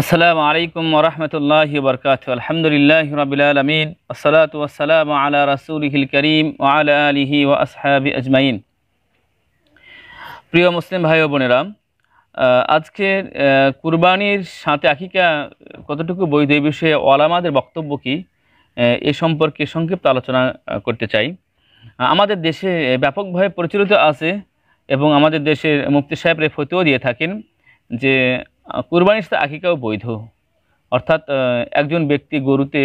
আসসালামু আলাইকুম ওরহমতুল্লাহ বরকাত আলহামদুলিল্লাহ রবিলামিন আসসালাত ওসালাম আলা والسلام على رسوله আলা আলিহি ও আসহাবি আজমাইন প্রিয় মুসলিম ভাই ও বোনেরা আজকে কুরবানির সাথে আকিকা কতটুকু বৈধ এই বিষয়ে ওলামাদের বক্তব্য কি এ সম্পর্কে সংক্ষিপ্ত আলোচনা করতে চাই আমাদের দেশে ব্যাপকভাবে প্রচলিত আছে এবং আমাদের দেশের মুফতি সাহেবরা ফতিও দিয়ে থাকেন যে কুরবানির সাথে আকিকাও বৈধ অর্থাৎ একজন ব্যক্তি গরুতে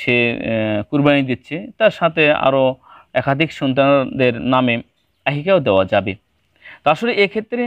সে কুরবানি দিচ্ছে তার সাথে আরও একাধিক সন্তানদের নামে আহিকাও দেওয়া যাবে তো আসলে এক্ষেত্রে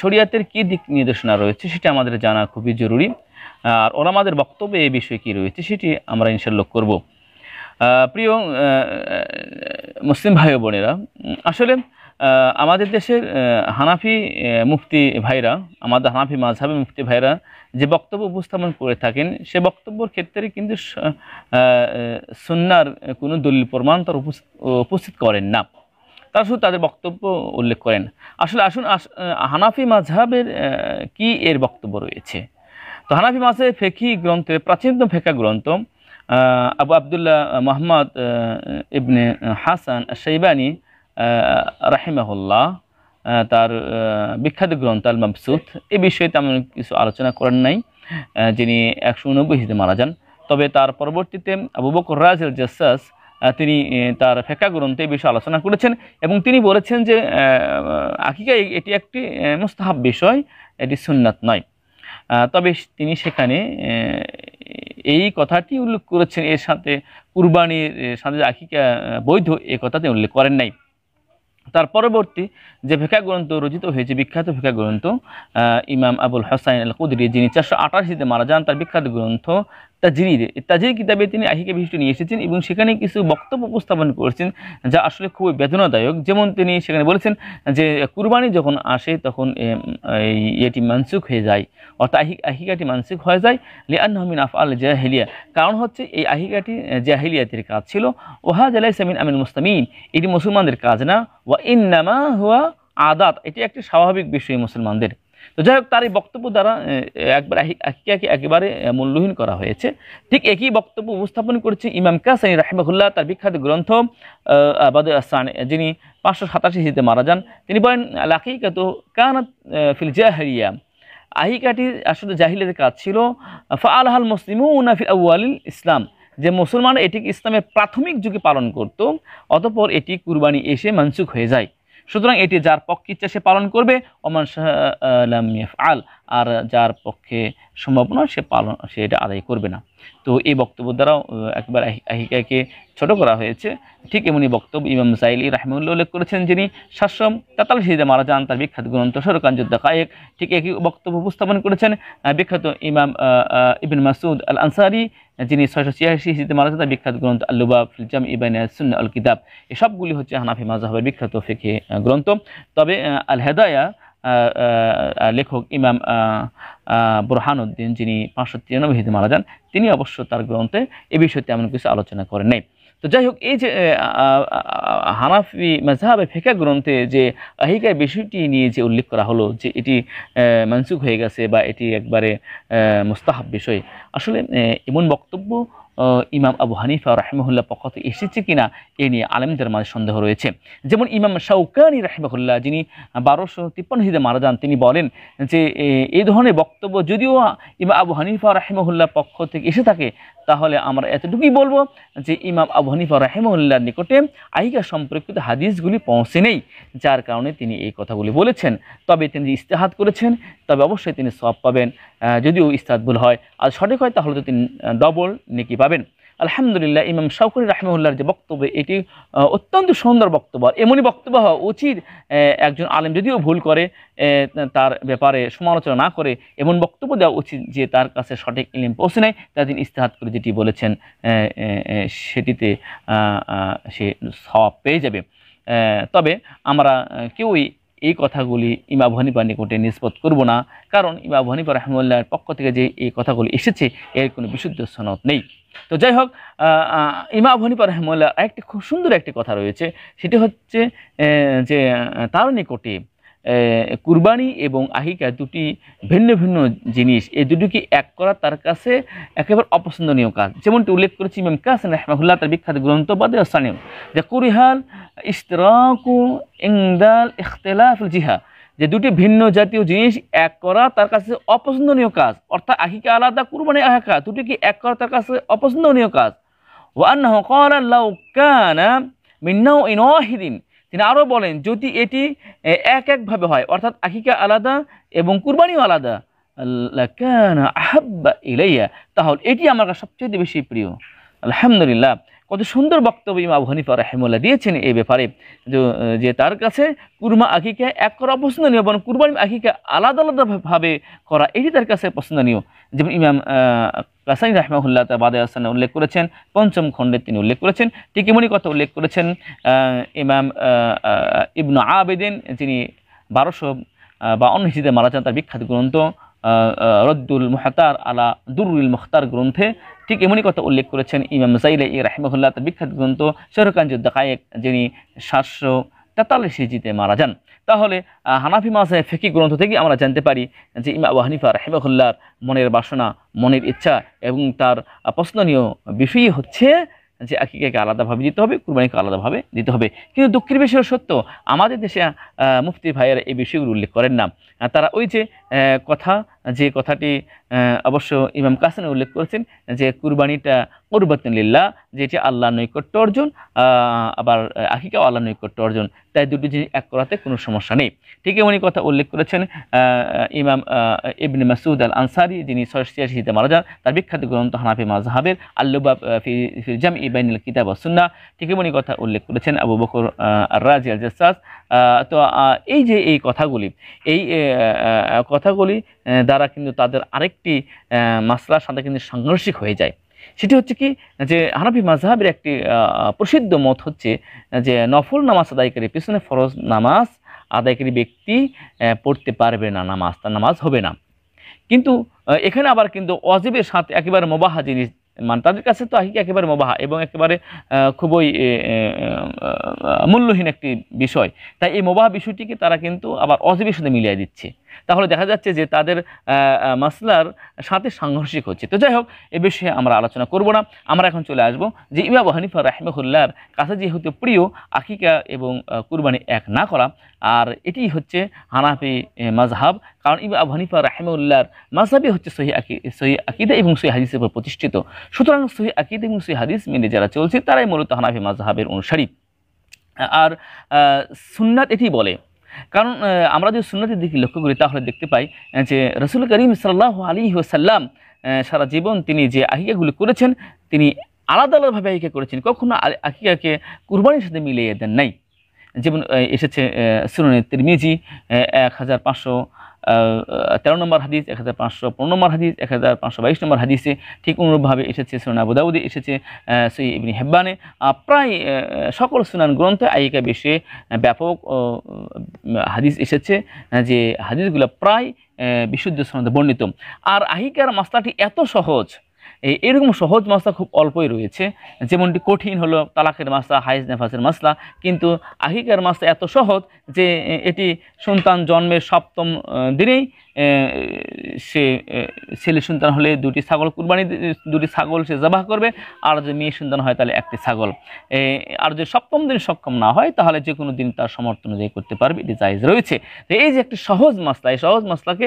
শরিয়াতের কী দিক নির্দেশনা রয়েছে সেটা আমাদের জানা খুবই জরুরি আর ওরা আমাদের বক্তব্যে এই বিষয়ে কী রয়েছে সেটি আমরা ইনশাল্লাহ করব প্রিয় মুসলিম ভাই বোনেরা আসলে আমাদের দেশের হানাফি মুফতি ভাইরা আমাদের হানাফি মাঝহাবি মুফতি ভাইরা যে বক্তব্য উপস্থাপন করে থাকেন সে বক্তব্যর ক্ষেত্রে কিন্তু সুন্নার কোনো দলিল প্রমাণ তার উপস্থিত করেন না তারা শুধু তাদের বক্তব্য উল্লেখ করেন আসলে আসুন হানাফি মাঝহাবের কি এর বক্তব্য রয়েছে তো হানাফি মাঝহের ফেকি গ্রন্থের প্রাচীনতম ফেকা গ্রন্থ আবু আবদুল্লাহ মোহাম্মদ ইবনে হাসান শৈবানী রাহিমাহুল্লাহ তার বিখ্যাত গ্রন্থ আল মাফসুদ এ বিষয়ে তেমন কিছু আলোচনা করেন নাই যিনি একশো উনব্বই হিসেবে মারা যান তবে তার পরবর্তীতে আবু বকর রাজেল জাসাস তিনি তার ফেকা গ্রন্থে বিষয়ে আলোচনা করেছেন এবং তিনি বলেছেন যে আকিকা এটি একটি মুস্তাহাব বিষয় এটি সুন্নাত নয় তবে তিনি সেখানে এই কথাটি উল্লেখ করেছেন এর সাথে কুরবানির সাথে আকিকা বৈধ এ কথা তিনি উল্লেখ করেন নাই তার পরবর্তী যে ভেকা গ্রন্থ রচিত হয়েছে বিখ্যাত ভেকা গ্রন্থ ইমাম আবুল হাসাইন আল কুদরি যিনি চারশো আটাশিতে মারা যান তার বিখ্যাত গ্রন্থ তাজরির তাজরির কিতাবে তিনি আহিকা বিশিষ্ট নিয়ে এসেছেন এবং সেখানে কিছু বক্তব্য উপস্থাপন করেছেন যা আসলে খুবই বেদনাদায়ক যেমন তিনি সেখানে বলেছেন যে কুরবানি যখন আসে তখন এটি মানসুক হয়ে যায় অর্থাৎ আহিকাটি মানসুক হয়ে যায় লিয়ান হমিন আফ আল জাহিলিয়া কারণ হচ্ছে এই আহিকাটি জাহেলিয়াতের কাজ ছিল ওহা জালাই সামিন আমিন মুস্তামিন এটি মুসলমানদের কাজ না ওয়া ইন্নামা হুয়া আদাত এটি একটি স্বাভাবিক বিষয় মুসলমানদের তো যাই হোক তার এই বক্তব্য দ্বারা একবার আকিকাকে একেবারে মূল্যহীন করা হয়েছে ঠিক একই বক্তব্য উপস্থাপন করেছে ইমাম কাসানি রাহমাহুল্লাহ তার বিখ্যাত গ্রন্থ আবাদ যিনি পাঁচশো সাতাশি হিসেবে মারা যান তিনি বলেন আকিকা কত কানাত ফিল জাহরিয়া আহিকাটি আসলে জাহিলের কাজ ছিল ফা আলহাল মুসলিম উনাফি আউআল ইসলাম যে মুসলমান এটি ইসলামের প্রাথমিক যুগে পালন করত অতপর এটি কুরবানি এসে মানসুক হয়ে যায় সুতরাং এটি যার পক্ষে ইচ্ছা সে পালন করবে ওমান শাহ আল আর যার পক্ষে সম্ভব নয় সে পালন সে এটা আদায় করবে না তো এই বক্তব্য দ্বারাও একবার আহিকাকে ছোট করা হয়েছে ঠিক এমনই বক্তব্য ইমাম জাইলি রাহমুল্লা উল্লেখ করেছেন যিনি সাতশো তাতাল হিজে মারা যান তার বিখ্যাত গ্রন্থ সরকাঞ্জুদ্দা কায়েক ঠিক একই বক্তব্য উপস্থাপন করেছেন বিখ্যাত ইমাম ইবিন মাসুদ আল আনসারি যিনি ছয়শো ছিয়াশি হিসিতে মারা যান বিখ্যাত গ্রন্থ আল্লুবা ফিলজাম ইবাইন সুন্না আল কিতাব এসবগুলি হচ্ছে হানাফি মাজহাবের বিখ্যাত ফেকে গ্রন্থ তবে আল হেদায়া লেখক ইমাম বুরহানুদ্দিন যিনি পাঁচশো তিরানব্বই হিতে মারা যান তিনি অবশ্য তার গ্রন্থে এ বিষয়ে তেমন কিছু আলোচনা করেন নাই তো যাই হোক এই যে হানাফি মাজহাবে ফেকা গ্রন্থে যে আহিকার বিষয়টি নিয়ে যে উল্লেখ করা হলো যে এটি মানসুক হয়ে গেছে বা এটি একবারে মুস্তাহাব বিষয় আসলে এমন বক্তব্য ইমাম আবু হানিফা রাহেমহুল্লাহ পক্ষ থেকে এসেছে কিনা এ নিয়ে আলেমদের মাঝে সন্দেহ রয়েছে যেমন ইমাম শাউকানি রাহেমহুল্লাহ যিনি বারোশো তিপ্পান্ন হিসেবে মারা যান তিনি বলেন যে এই ধরনের বক্তব্য যদিও ইমাম আবু হানিফা রাহিমহুল্লাহ পক্ষ থেকে এসে থাকে তাহলে আমরা এতটুকুই বলবো যে ইমাম আবু হানিফা রাহেমহুল্লাহর নিকটে আহিকা সম্পর্কিত হাদিসগুলি পৌঁছে নেই যার কারণে তিনি এই কথাগুলি বলেছেন তবে তিনি যে ইস্তেহাত করেছেন তবে অবশ্যই তিনি সব পাবেন যদিও ইস্তাহাত ভুল হয় আর সঠিক হয় তাহলে তো তিনি ডবল নেকি পাবেন পাবেন আলহামদুলিল্লাহ ইমাম শাহকুরি রাহমুল্লাহর যে বক্তব্য এটি অত্যন্ত সুন্দর বক্তব্য এমনই বক্তব্য হওয়া উচিত একজন আলেম যদিও ভুল করে তার ব্যাপারে সমালোচনা না করে এমন বক্তব্য দেওয়া উচিত যে তার কাছে সঠিক ইলিম পৌঁছে নেয় তা তিনি ইস্তেহাত করে যেটি বলেছেন সেটিতে সে সব পেয়ে যাবে তবে আমরা কেউই এই কথাগুলি ইমা হানিফার নিকটে নিষ্পত করব না কারণ ইমা হানিফা রহমুল্লাহর পক্ষ থেকে যে এই কথাগুলি এসেছে এর কোনো বিশুদ্ধ সনদ নেই তো যাই হোক ইমা হানিফা রহমুল্লাহ একটি খুব সুন্দর একটি কথা রয়েছে সেটি হচ্ছে যে তার নিকটে কুরবানি এবং আহিকা দুটি ভিন্ন ভিন্ন জিনিস এই দুটিকে এক করা তার কাছে একেবারে অপছন্দনীয় কাজ যেমনটি উল্লেখ করেছি ইমাম কাসিন রহমাহুল্লাহ তার বিখ্যাত গ্রন্থ বাদে সানিম যে কুরিহাল ইস্তরাকু ইংদাল ইখতলাফুল জিহা যে দুটি ভিন্ন জাতীয় জিনিস এক করা তার কাছে অপছন্দনীয় কাজ অর্থাৎ আহিকা আলাদা কুরবানি আহিকা দুটিকে এক করা তার কাছে অপছন্দনীয় কাজ ওয়ান্নাহ হকাল লাউ কানা মিন্নাউ ইন ওয়াহিদিন তিনি আরও বলেন যদি এটি এক একভাবে হয় অর্থাৎ আখিকা আলাদা এবং কুরবানিও আলাদা আহাব্বা ইলাইয়া তাহলে এটি আমার কাছে সবচেয়ে বেশি প্রিয় আলহামদুলিল্লাহ কত সুন্দর বক্তব্য ইমাম পর রাহেমুল্লাহ দিয়েছেন এই ব্যাপারে যে তার কাছে কুরমা আঁকিকে এক করা অপছন্দনীয় বরং কুরবানি আঁকিকে আলাদা আলাদাভাবে করা এটি তার কাছে পছন্দনীয় যেমন ইমাম কাসাই রাহমাহুল্লাহ বাদে হাসান উল্লেখ করেছেন পঞ্চম খণ্ডে তিনি উল্লেখ করেছেন টিকিমণি কথা উল্লেখ করেছেন ইমাম ইবন আবেদিন যিনি বারোশো বা অন্য হিসেবে মারা যান তার বিখ্যাত গ্রন্থ রদ্দুল মোহতার আলা দুরুল মুখতার গ্রন্থে ঠিক এমনই কথা উল্লেখ করেছেন ইমাম জাইলে ই রাহিমহুল্লাহ তার বিখ্যাত গ্রন্থ শরকাঞ্জুদ্দ দায়েক যিনি সাতশো তেতাল্লিশ হিজিতে মারা যান তাহলে হানাফি মাসে ফেকি গ্রন্থ থেকে আমরা জানতে পারি যে ইমা ওয়াহানিফা রাহিমাহুল্লার মনের বাসনা মনের ইচ্ছা এবং তার প্রশ্ননীয় বিষয়ই হচ্ছে যে আকিকাকে আলাদাভাবে দিতে হবে কুরবানিকে আলাদাভাবে দিতে হবে কিন্তু দুঃখের বিষয় সত্য আমাদের দেশে মুফতি ভাইয়েরা এই বিষয়গুলো উল্লেখ করেন না তারা ওই যে কথা যে কথাটি অবশ্য ইমাম কাসিন উল্লেখ করেছেন যে কুরবানিটা কুরবাতুল্লিল্লাহ যেটি আল্লাহ নৈকট্য অর্জন আবার আকিকাও আল্লাহ নৈকট্য অর্জন তাই দুটি জিনিস এক করাতে কোনো সমস্যা নেই ঠিক এমনই কথা উল্লেখ করেছেন ইমাম ইবনে মাসুদ আল আনসারি যিনি ছিয়াশিতে মারা যান তার বিখ্যাত গ্রন্থ হানাফি মাজহাবের আল্লুবাব ফিরজাম ইবাইনুল কিতাব সুন্না ঠিক এমনই কথা উল্লেখ করেছেন আবু বকর রাজি আল জাসাস তো এই যে এই কথাগুলি এই কথাগুলি দ্বারা কিন্তু তাদের আরেকটি মাসলার সাথে কিন্তু সাংঘর্ষিক হয়ে যায় সেটি হচ্ছে কি যে হানাফি মাজহাবের একটি প্রসিদ্ধ মত হচ্ছে যে নফল নামাজ আদায়কারী পিছনে ফরজ নামাজ আদায়কারী ব্যক্তি পড়তে পারবে না নামাজ তার নামাজ হবে না কিন্তু এখানে আবার কিন্তু অজিবের সাথে একেবারে মোবাহা জিনিস মানে তাদের কাছে তো আহিকে একেবারে মোবাহা এবং একেবারে খুবই মূল্যহীন একটি বিষয় তাই এই মোবাহা বিষয়টিকে তারা কিন্তু আবার অজিবের সাথে মিলিয়ে দিচ্ছে তাহলে দেখা যাচ্ছে যে তাদের মাসলার সাথে সাংঘর্ষিক হচ্ছে তো যাই হোক এ বিষয়ে আমরা আলোচনা করব না আমরা এখন চলে আসব যে ইমাম হানিফা রাহমেহুল্লার কাছে যেহেতু প্রিয় আকিকা এবং কুরবানি এক না করা আর এটি হচ্ছে হানাফি মাজহাব কারণ ইমা হানিফা রাহমেউল্লার মাজহাবই হচ্ছে সহি আকি সহি আকিদা এবং সহি হাদিসের উপর প্রতিষ্ঠিত সুতরাং সহি আকিদা এবং সহি হাদিস মিলে যারা চলছে তারাই মূলত হানাফি মাজহাবের অনুসারী আর সুন্নাত এটি বলে কারণ আমরা যদি সুন্নতির দিকে লক্ষ্য করি তাহলে দেখতে পাই যে রসুল করিম সাল্লাহ আলী ওসাল্লাম সারা জীবন তিনি যে আহিকাগুলি করেছেন তিনি আলাদা আলাদাভাবে আহিকা করেছেন কখনো আহিকাকে কুরবানির সাথে মিলিয়ে দেন নাই যেমন এসেছে সুরনে তিরমিজি এক হাজার পাঁচশো তেরো নম্বর হাদিস এক হাজার পাঁচশো পনেরো নম্বর হাদিস এক হাজার পাঁচশো বাইশ নম্বর হাদিসে ঠিক অনুরূপভাবে এসেছে সোনা আবুদাউদি এসেছে সেই ইবনি হেব্বানে প্রায় সকল সুনান গ্রন্থে আয়িকা বিশ্বে ব্যাপক হাদিস এসেছে যে হাদিসগুলো প্রায় বিশুদ্ধ সনদে বর্ণিত আর আহিকার মাস্তাটি এত সহজ এরকম সহজ মাসলা খুব অল্পই রয়েছে যেমনটি কঠিন হলো তালাকের মাসলা হাইজ নেফাসের মাসলা কিন্তু আহিকার মাসলা এত সহজ যে এটি সন্তান জন্মের সপ্তম দিনেই সে ছেলে সন্তান হলে দুটি ছাগল কুরবানি দুটি ছাগল সে জবাহ করবে আর যদি মেয়ে সন্তান হয় তাহলে একটি ছাগল আর যদি সপ্তম দিন সক্ষম না হয় তাহলে যে কোনো দিন তার সমর্থন অনুযায়ী করতে পারবে এটি জায়জ রয়েছে এই যে একটি সহজ মাসলা এই সহজ মাসলাকে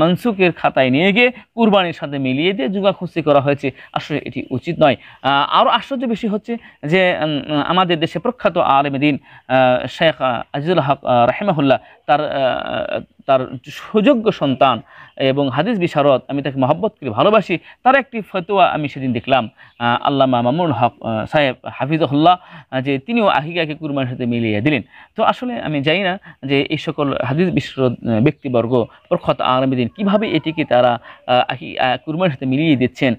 মনসুকের খাতায় নিয়ে গিয়ে কুরবানির সাথে মিলিয়ে দিয়ে যুগাখুসি করা হয়েছে আসলে এটি উচিত নয় আরও আশ্চর্য বেশি হচ্ছে যে আমাদের দেশে প্রখ্যাত দিন শেখ আজিজুল হক রাহেমাহুল্লাহ তার তার সুযোগ্য সন্তান এবং হাদিস বিশারদ আমি তাকে মহব্বত করে ভালোবাসি তার একটি ফতোয়া আমি সেদিন দেখলাম আল্লামা মামুন হক সাহেব হাফিজুল্লাহ যে তিনিও আহিকাকে কুরমার সাথে মিলিয়ে দিলেন তো আসলে আমি জানি না যে এই সকল হাদিস বিশারদ ব্যক্তিবর্গ প্রখত আগামী দিন কীভাবে এটিকে তারা আহি কুরমার সাথে মিলিয়ে দিচ্ছেন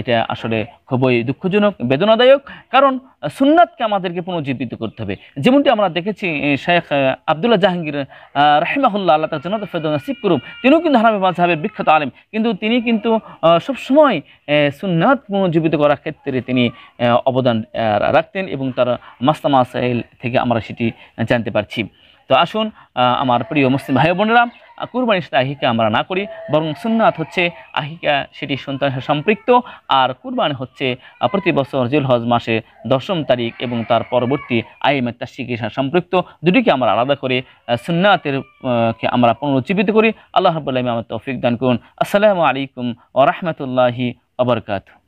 এটা আসলে খুবই দুঃখজনক বেদনাদায়ক কারণ সুন্নাতকে আমাদেরকে পুনর্জীবিত করতে হবে যেমনটি আমরা দেখেছি শেখ আবদুল্লাহ জাহাঙ্গীর রাহেমাহুল্লাহ তাকে তার ফেরদৌস নসিব করুক তিনিও কিন্তু হানাফি মাঝহাবের বিখ্যাত আলেম কিন্তু তিনি কিন্তু সবসময় সুন্নাত পুনর্জীবিত করার ক্ষেত্রে তিনি অবদান রাখতেন এবং তার মাস্তা মাসাইল থেকে আমরা সেটি জানতে পারছি তো আসুন আমার প্রিয় মুসলিম ভাই বোনেরা কুরবানি সাথে আহিকা আমরা না করি বরং সুন্নাত হচ্ছে আহিকা সেটি সন্তান সম্পৃক্ত আর কুরবানি হচ্ছে প্রতি বছর জুলহজ মাসে দশম তারিখ এবং তার পরবর্তী আইএমএ তাসিকের সম্পৃক্ত দুটিকে আমরা আলাদা করে সুন্নাতের কে আমরা পুনরুজ্জীবিত করি আল্লাহ রাবুল্লাহ আমার তৌফিক দান করুন আসসালামু আলাইকুম ও রহমতুল্লাহি আবরকাত